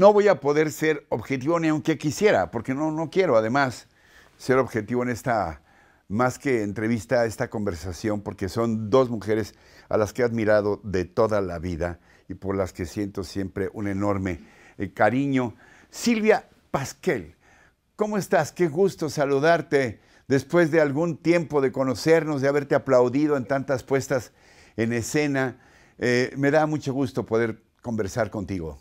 no voy a poder ser objetivo ni aunque quisiera, porque no, no quiero además ser objetivo en esta más que entrevista, esta conversación, porque son dos mujeres a las que he admirado de toda la vida y por las que siento siempre un enorme eh, cariño. Silvia Pasquel, ¿cómo estás? Qué gusto saludarte después de algún tiempo de conocernos, de haberte aplaudido en tantas puestas en escena. Eh, me da mucho gusto poder conversar contigo.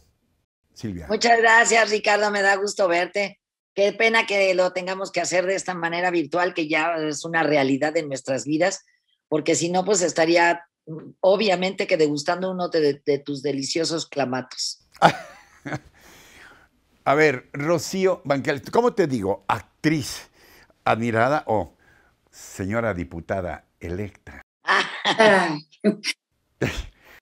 Silvia. Muchas gracias, Ricardo. Me da gusto verte. Qué pena que lo tengamos que hacer de esta manera virtual, que ya es una realidad en nuestras vidas, porque si no, pues estaría mm, obviamente que degustando uno de, tus deliciosos clamatos. A ver, Rocío banquel ¿cómo te digo? Actriz admirada o señora diputada electa.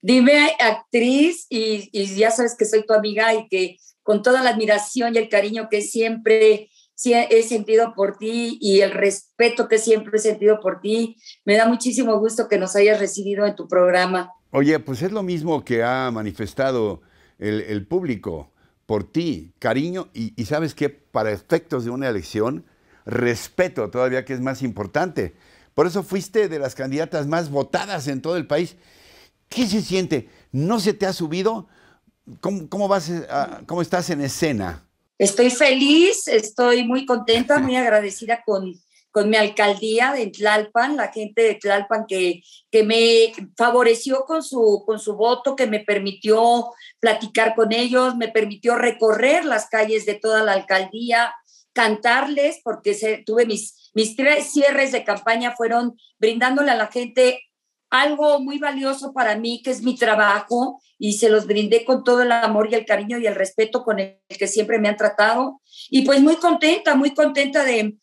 Dime actriz y, ya sabes que soy tu amiga y que con toda la admiración y el cariño que siempre he sentido por ti y el respeto que siempre he sentido por ti. Me da muchísimo gusto que nos hayas recibido en tu programa. Oye, pues es lo mismo que ha manifestado el, público por ti, cariño y, y, sabes que para efectos de una elección, respeto todavía que es más importante. Por eso fuiste de las candidatas más votadas en todo el país ¿Qué se siente? ¿No se te ha subido? ¿Cómo, vas eh, cómo estás en escena? Estoy feliz, estoy muy contenta, muy agradecida con, con mi alcaldía de Tlalpan, la gente de Tlalpan que, que me favoreció con su, con su voto, que me permitió platicar con ellos, me permitió recorrer las calles de toda la alcaldía, cantarles, porque tuve mis, mis tres cierres de campaña fueron brindándole a la gente algo muy valioso para mí, que es mi trabajo, y se los brindé con todo el amor y el cariño y el respeto con el que siempre me han tratado. Y pues muy contenta, muy contenta de,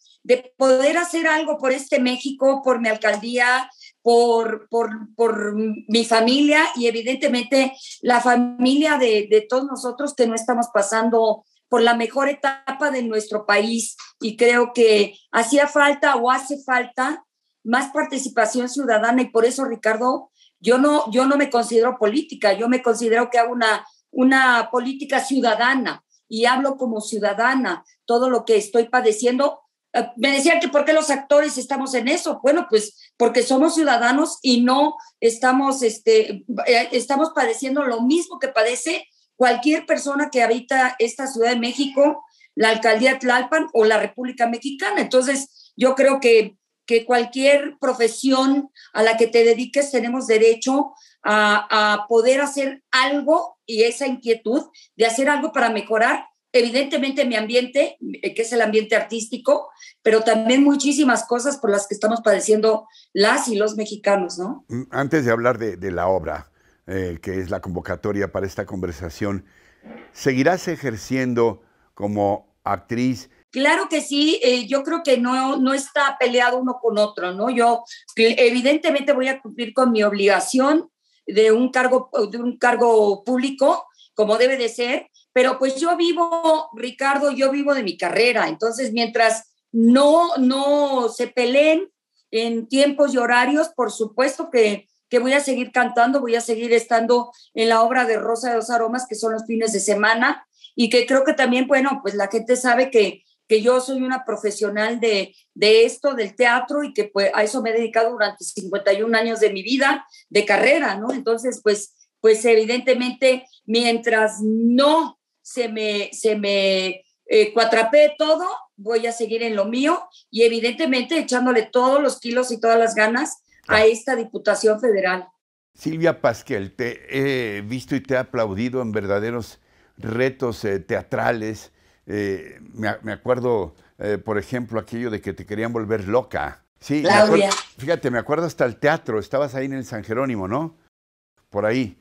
poder hacer algo por este México, por mi alcaldía, por, por, mi familia y evidentemente la familia de, de todos nosotros que no estamos pasando por la mejor etapa de nuestro país. Y creo que hacía falta o hace falta más participación ciudadana y por eso, Ricardo, yo no, yo no me considero política, yo me considero que hago una, una política ciudadana y hablo como ciudadana todo lo que estoy padeciendo. Eh, me decían que por qué los actores estamos en eso. Bueno, pues porque somos ciudadanos y no estamos, este, eh, estamos padeciendo lo mismo que padece cualquier persona que habita esta Ciudad de México, la alcaldía Tlalpan o la República Mexicana. Entonces, yo creo que que cualquier profesión a la que te dediques tenemos derecho a, poder hacer algo y esa inquietud de hacer algo para mejorar, evidentemente mi ambiente, eh, que es el ambiente artístico, pero también muchísimas cosas por las que estamos padeciendo las y los mexicanos, ¿no? Mm, antes de hablar de, la obra, eh, que es la convocatoria para esta conversación, ¿seguirás ejerciendo como actriz? Claro que sí, eh, yo creo que no, no está peleado uno con otro, ¿no? Yo evidentemente voy a cumplir con mi obligación de un cargo, de un cargo público, como debe de ser, pero pues yo vivo, Ricardo, yo vivo de mi carrera, entonces mientras no, no se peleen en tiempos y horarios, por supuesto que, que voy a seguir cantando, voy a seguir estando en la obra de Rosa de los Aromas, que son los fines de semana, y que creo que también, bueno, pues la gente sabe que que yo soy una profesional de, esto, del teatro, y que pues, a eso me he dedicado durante 51 años de mi vida, de carrera, ¿no? Entonces, pues, pues evidentemente, mientras no se me, se me eh, todo, voy a seguir en lo mío y evidentemente echándole todos los kilos y todas las ganas a ah. esta Diputación Federal. Silvia Pasquel, te he visto y te he aplaudido en verdaderos retos eh, teatrales eh, me, acuerdo, eh, por ejemplo, aquello de que te querían volver loca. Sí, fíjate, me acuerdo hasta el teatro, estabas ahí en el San Jerónimo, ¿no? Por ahí.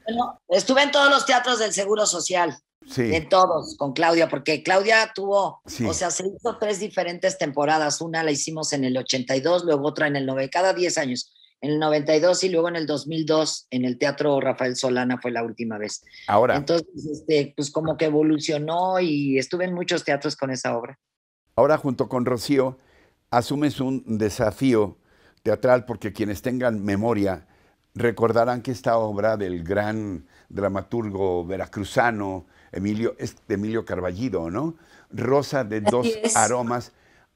estuve en todos los teatros del Seguro Social. Sí. En todos, con Claudia, porque Claudia tuvo, o sea, se hizo tres diferentes temporadas. Una la hicimos en el 82, luego otra en el 90, cada 10 años en el 92 y luego en el 2002 en el Teatro Rafael Solana fue la última vez. Ahora. Entonces, este, pues como que evolucionó y estuve en muchos teatros con esa obra. Ahora junto con Rocío asumes un desafío teatral porque quienes tengan memoria recordarán que esta obra del gran dramaturgo veracruzano Emilio, Emilio Carballido, ¿no? Rosa de dos aromas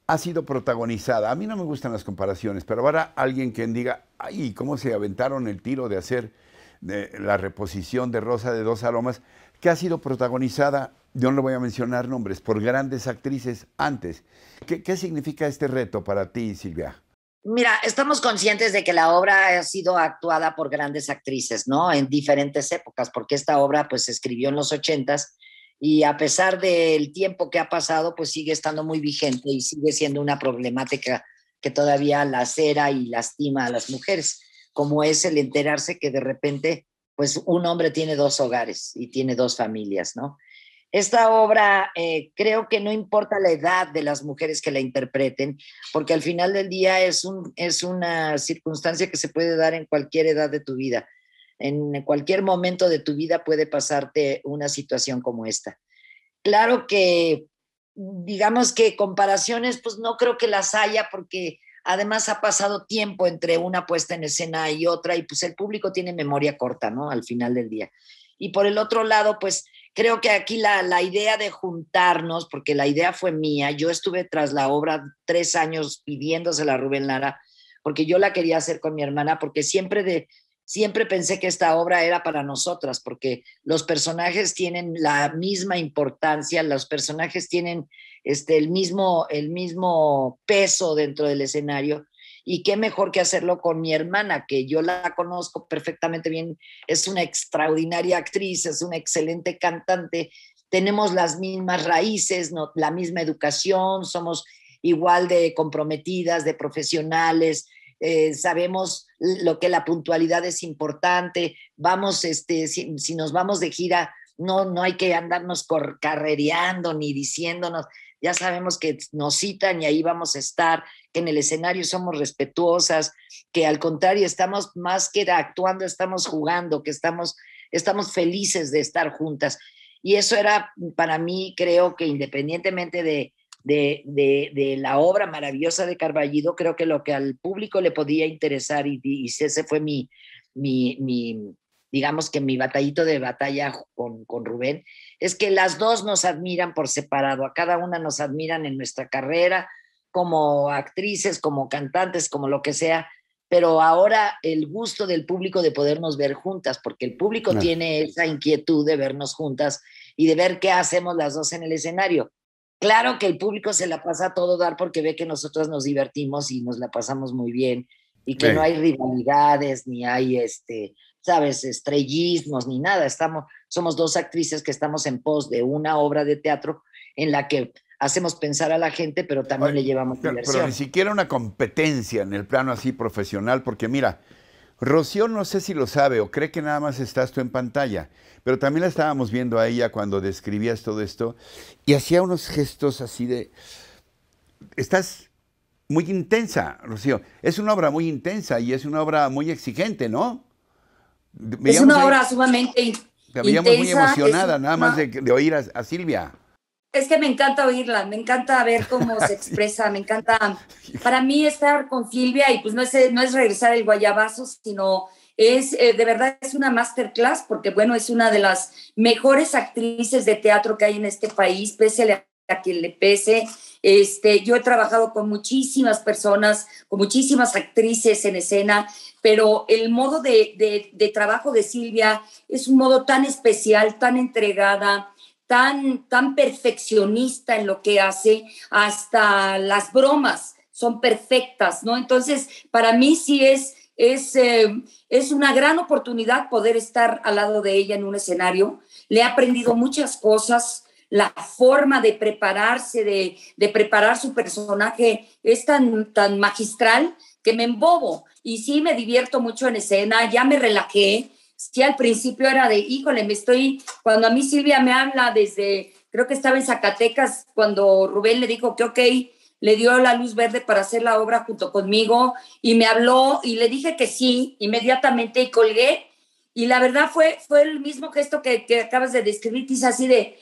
ha sido protagonizada. A mí no me gustan las comparaciones, pero habrá alguien quien diga, ay, ¿cómo se aventaron el tiro de hacer la reposición de Rosa de dos aromas? que ha sido protagonizada, yo no le voy a mencionar nombres, por grandes actrices antes. ¿Qué, significa este reto para ti, Silvia? Mira, estamos conscientes de que la obra ha sido actuada por grandes actrices, ¿no? En diferentes épocas, porque esta obra pues se escribió en los ochentas y a pesar del tiempo que ha pasado, pues sigue estando muy vigente y sigue siendo una problemática que todavía lacera y lastima a las mujeres, como es el enterarse que de repente, pues un hombre tiene dos hogares y tiene dos familias, ¿no? Esta obra eh, creo que no importa la edad de las mujeres que la interpreten, porque al final del día es una circunstancia que se puede dar en cualquier edad de tu vida. En cualquier momento de tu vida puede pasarte una situación como esta. Claro que, digamos que comparaciones, pues no creo que las haya porque además ha pasado tiempo entre una puesta en escena y otra y pues el público tiene memoria corta, ¿no? Al final del día. Y por el otro lado, pues creo que aquí la, idea de juntarnos, porque la idea fue mía, yo estuve tras la obra tres años pidiéndosela a Rubén Lara, porque yo la quería hacer con mi hermana, porque siempre de, siempre pensé que esta obra era para nosotras, porque los personajes tienen la misma importancia, los personajes tienen este, el, mismo, el mismo peso dentro del escenario. Y qué mejor que hacerlo con mi hermana, que yo la conozco perfectamente bien, es una extraordinaria actriz, es una excelente cantante, tenemos las mismas raíces, la misma educación, somos igual de comprometidas, de profesionales, eh, sabemos lo que la puntualidad es importante, vamos, este, si, nos vamos de gira, no, no hay que andarnos carrereando ni diciéndonos, ya sabemos que nos citan y ahí vamos a estar, que en el escenario somos respetuosas, que al contrario estamos más que actuando, estamos jugando, que estamos, estamos felices de estar juntas. Y eso era para mí, creo que independientemente de, de, la obra maravillosa de Carballido, creo que lo que al público le podía interesar y, ese fue mi, mi, digamos que mi batallito de batalla con, con, Rubén, es que las dos nos admiran por separado, a cada una nos admiran en nuestra carrera como actrices, como cantantes, como lo que sea, pero ahora el gusto del público de podernos ver juntas, porque el público tiene esa inquietud de vernos juntas y de ver qué hacemos las dos en el escenario. Claro que el público se la pasa a todo dar porque ve que nosotros nos divertimos y nos la pasamos muy bien y que no hay rivalidades ni hay este, sabes, estrellismos ni nada. Estamos somos dos actrices que estamos en pos de una obra de teatro en la que hacemos pensar a la gente, pero también le llevamos pero, diversión. Pero ni siquiera una competencia en el plano así profesional, porque mira, Rocío no sé si lo sabe o cree que nada más estás tú en pantalla, pero también la estábamos viendo a ella cuando describías todo esto y hacía unos gestos así de... Estás muy intensa, Rocío. Es una obra muy intensa y es una obra muy exigente, ¿no? es una obra sumamente intensa. Te veíamos muy emocionada, nada más de, oír a Silvia. Es que me encanta oírla, me encanta ver cómo se expresa, me encanta. Para mí estar con Silvia y pues no es, no es regresar el guayabazo, sino es eh, de verdad es una masterclass porque bueno, es una de las mejores actrices de teatro que hay en este país, pese a, quien le pese. Este, yo he trabajado con muchísimas personas, con muchísimas actrices en escena, pero el modo de trabajo de Silvia es un modo tan especial, tan entregada, tan, perfeccionista en lo que hace, hasta las bromas son perfectas, ¿no? Entonces, para mí sí es, eh, es, una gran oportunidad poder estar al lado de ella en un escenario. Le he aprendido muchas cosas, la forma de prepararse, de, preparar su personaje es tan, tan magistral que me embobo. Y sí, me divierto mucho en escena, ya me relajé, sí al principio era de, híjole, me estoy, cuando a mí Silvia me habla desde, creo que estaba en Zacatecas, cuando Rubén le dijo que ok, le dio la luz verde para hacer la obra junto conmigo y me habló y le dije que sí inmediatamente y colgué. Y la verdad fue, fue el mismo gesto que, que acabas de describir, quizás así de,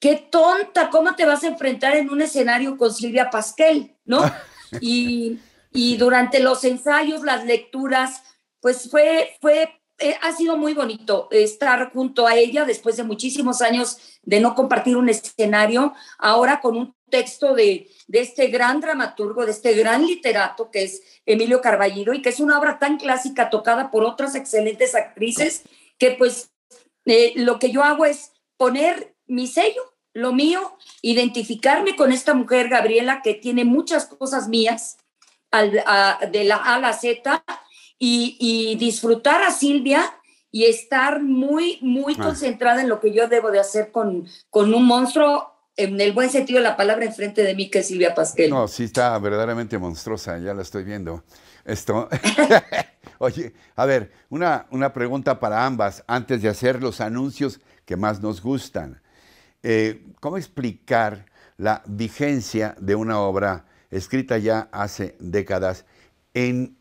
qué tonta, ¿cómo te vas a enfrentar en un escenario con Silvia Pasquel? ¿No? y, y durante los ensayos, las lecturas, pues fue, fue eh, ha sido muy bonito estar junto a ella después de muchísimos años de no compartir un escenario, ahora con un texto de, de este gran dramaturgo, de este gran literato que es Emilio Carballido y que es una obra tan clásica tocada por otras excelentes actrices que pues eh, lo que yo hago es poner mi sello, lo mío, identificarme con esta mujer, Gabriela, que tiene muchas cosas mías de la A a la Z y, disfrutar a Silvia y estar muy, muy ah. concentrada en lo que yo debo de hacer con, un monstruo, en el buen sentido de la palabra, enfrente de mí, que es Silvia Pasquel. No, sí está verdaderamente monstruosa, ya la estoy viendo. Esto. Oye, a ver, una, una pregunta para ambas, antes de hacer los anuncios que más nos gustan. Eh, ¿Cómo explicar la vigencia de una obra escrita ya hace décadas en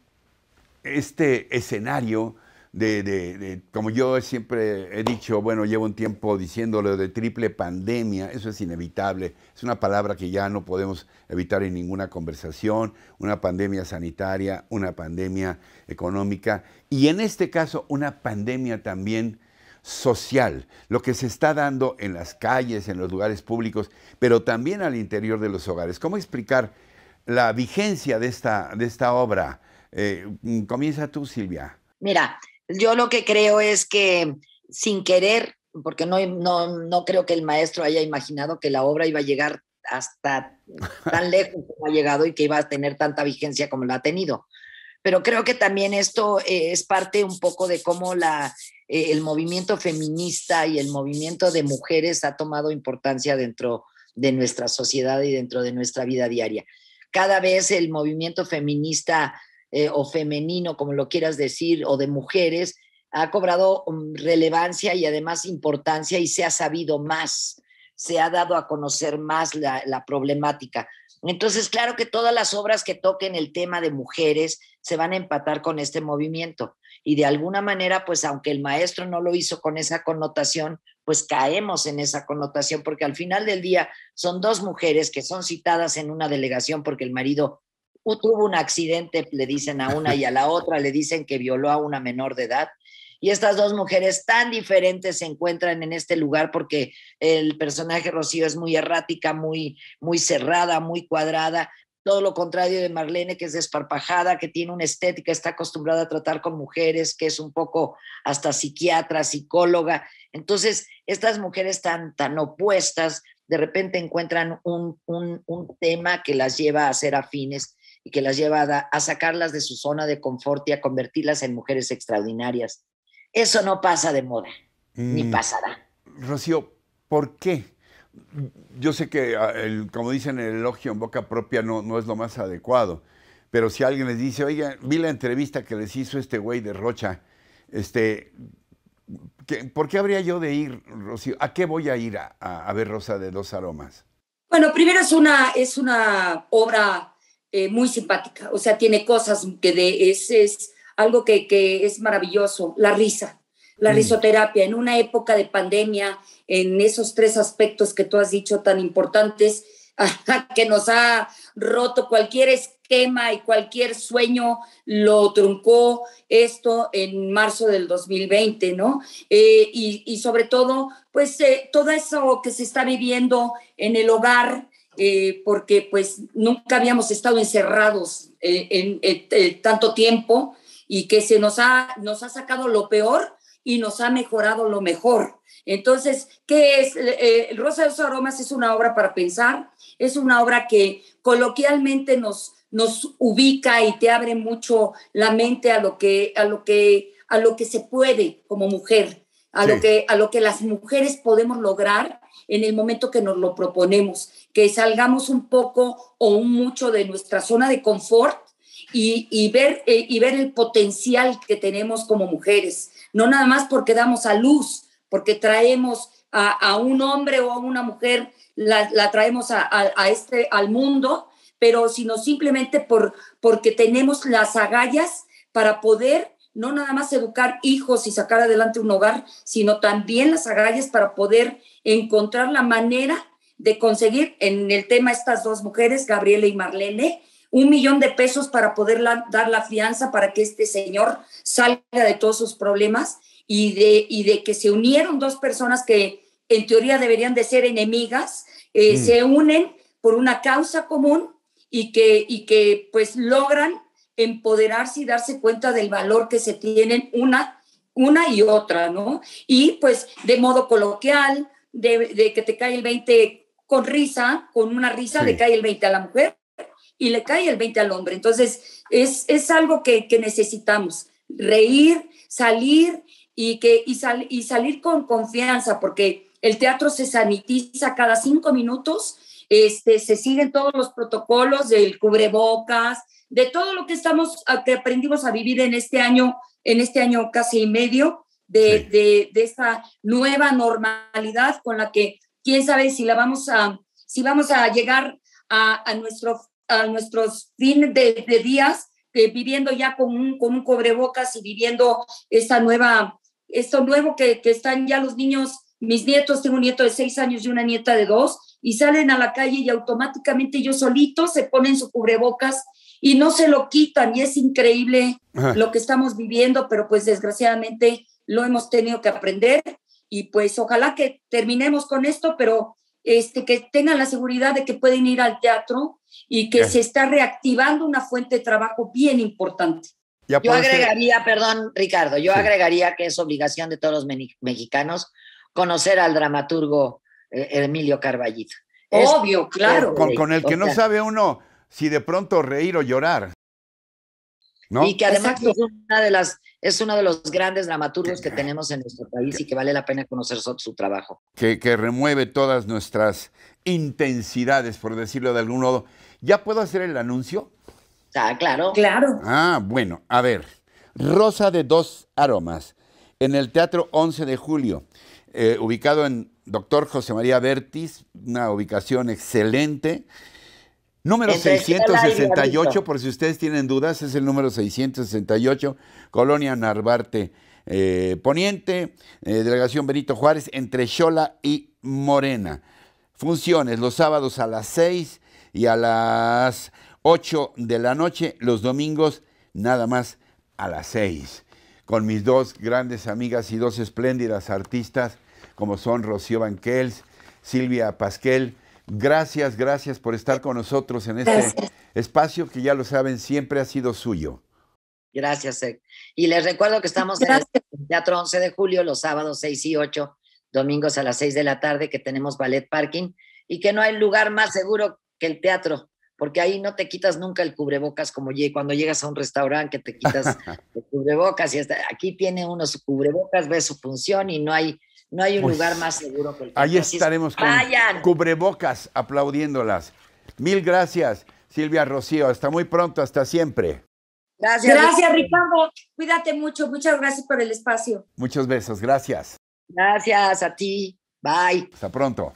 este escenario de, como yo siempre he dicho, bueno, llevo un tiempo diciéndolo de triple pandemia, eso es inevitable, es una palabra que ya no podemos evitar en ninguna conversación, una pandemia sanitaria, una pandemia económica y en este caso una pandemia también social, lo que se está dando en las calles, en los lugares públicos, pero también al interior de los hogares. ¿Cómo explicar la vigencia de esta obra? Eh, mm, comienza tú, Silvia. Mira, yo lo que creo es que sin querer, porque no, no, creo que el maestro haya imaginado que la obra iba a llegar hasta tan lejos como ha llegado y que iba a tener tanta vigencia como la ha tenido. Pero creo que también esto eh, es parte un poco de cómo la, eh, el movimiento feminista y el movimiento de mujeres ha tomado importancia dentro de nuestra sociedad y dentro de nuestra vida diaria. Cada vez el movimiento feminista eh, o femenino, como lo quieras decir, o de mujeres, ha cobrado um, relevancia y además importancia y se ha sabido más, se ha dado a conocer más la, la problemática. Entonces, claro que todas las obras que toquen el tema de mujeres se van a empatar con este movimiento. Y de alguna manera, pues aunque el maestro no lo hizo con esa connotación, pues caemos en esa connotación, porque al final del día son dos mujeres que son citadas en una delegación porque el marido tuvo un accidente, le dicen a una y a la otra, le dicen que violó a una menor de edad. Y estas dos mujeres tan diferentes se encuentran en este lugar porque el personaje Rocío es muy errática, muy, muy cerrada, muy cuadrada, todo lo contrario de Marlene, que es desparpajada, que tiene una estética, está acostumbrada a tratar con mujeres, que es un poco hasta psiquiatra, psicóloga. Entonces, estas mujeres tan, tan opuestas, de repente encuentran un, un tema que las lleva a ser afines y que las lleva a, sacarlas de su zona de confort y a convertirlas en mujeres extraordinarias. Eso no pasa de moda, ni mm. pasará. Rocío, ¿por qué? Yo sé que, ah, como dicen, el elogio en boca propia no, no es lo más adecuado, pero si alguien les dice, oiga, vi la entrevista que les hizo este güey de Rocha, este, ¿por qué habría yo de ir, Rocío? ¿A qué voy a ir a, ver Rosa de dos Aromas? Bueno, primero es una, es una obra eh, muy simpática, o sea, tiene cosas que de, es, es algo que, es maravilloso, la risa, la mm. risoterapia, en una época de pandemia, en esos tres aspectos que tú has dicho tan importantes, que nos ha roto cualquier esquema y cualquier sueño, lo truncó esto en marzo del 2020, ¿no? Eh, y, sobre todo, pues eh, todo eso que se está viviendo en el hogar, eh, porque pues nunca habíamos estado encerrados eh, en, eh, tanto tiempo y que se nos ha, nos ha sacado lo peor y nos ha mejorado lo mejor. Entonces, ¿qué es? El Rosa de los Aromas es una obra para pensar, es una obra que coloquialmente nos, nos ubica y te abre mucho la mente a lo que, a lo que, a lo que se puede como mujer, a, lo que, a lo que las mujeres podemos lograr en el momento que nos lo proponemos que salgamos un poco o un mucho de nuestra zona de confort y, ver, eh, y ver el potencial que tenemos como mujeres. No nada más porque damos a luz, porque traemos a, un hombre o a una mujer, la, traemos este, al mundo, pero sino simplemente por, porque tenemos las agallas para poder no nada más educar hijos y sacar adelante un hogar, sino también las agallas para poder encontrar la manera de conseguir en el tema estas dos mujeres, Gabriela y Marlene, un millón de pesos para poder dar la fianza para que este señor salga de todos sus problemas y de, de que se unieron dos personas que en teoría deberían de ser enemigas, eh, mm. se unen por una causa común y que, y que pues logran empoderarse y darse cuenta del valor que se tienen una, una y otra, ¿no? Y pues de modo coloquial, de, de que te cae el 20 con risa, con una risa le cae el 20 a la mujer y le cae el 20 al hombre. Entonces, es, algo que, necesitamos, reír, salir y, que, y, salir con confianza, porque el teatro se sanitiza cada cinco minutos, este, se siguen todos los protocolos del cubrebocas, de todo lo que estamos, aprendimos a vivir en este año, en este año casi y medio, de, de esta nueva normalidad con la que quién sabe si la vamos a, si vamos a llegar a, a, nuestro, a nuestros fines de, días eh, viviendo ya con un, con un cobrebocas y viviendo esta nueva, esto nuevo que, que están ya los niños, mis nietos, tengo un nieto de seis años y una nieta de dos, y salen a la calle y automáticamente ellos solitos se ponen su cubrebocas y no se lo quitan y es increíble lo que estamos viviendo, pero pues desgraciadamente lo hemos tenido que aprender y pues ojalá que terminemos con esto, pero este, que tengan la seguridad de que pueden ir al teatro y que se está reactivando una fuente de trabajo bien importante. yo agregaría, perdón Ricardo, yo agregaría que es obligación de todos los mexicanos conocer al dramaturgo eh, Emilio Carballito. Obvio, claro. Con, el que no sabe uno si de pronto reír o llorar. Y que además es uno de los grandes dramaturgos que tenemos en nuestro país y que vale la pena conocer su, trabajo. Que, remueve todas nuestras intensidades, por decirlo de algún modo. ¿Ya puedo hacer el anuncio? Ah, claro. Claro. Ah, bueno, a ver. Rosa de dos aromas, en el Teatro 11 de Julio, eh, ubicado en Doctor José María Bertis, una ubicación excelente. Número 668, por si ustedes tienen dudas, es el número 668, Colonia Narvarte eh, Poniente, eh, Delegación Benito Juárez, entre Xola y Morena. Funciones los sábados a las 6 y a las 8 de la noche, los domingos nada más a las 6. Con mis dos grandes amigas y dos espléndidas artistas, como son Rocío Banquels, Silvia Pasquel, Gracias, gracias por estar con nosotros en este espacio que ya lo saben, siempre ha sido suyo. Gracias, y les recuerdo que estamos en el Teatro 11 de Julio, los sábados 6 y 8, domingos a las 6 de la tarde, que tenemos ballet parking y que no hay lugar más seguro que el teatro, porque ahí no te quitas nunca el cubrebocas como cuando llegas a un restaurante que te quitas el cubrebocas y aquí tiene uno su cubrebocas, ve su función y no hay no hay un lugar más seguro que el Ahí estaremos con cubrebocas aplaudiéndolas. Mil gracias, Silvia Rocío. Hasta muy pronto, hasta siempre. Gracias, gracias Ricardo. Cuídate mucho. Muchas gracias por el espacio. Muchos besos. Gracias. Gracias a ti. Bye. Hasta pronto.